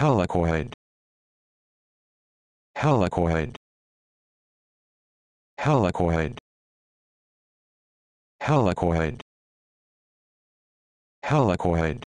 helicoid helicoid helicoid helicoid helicoid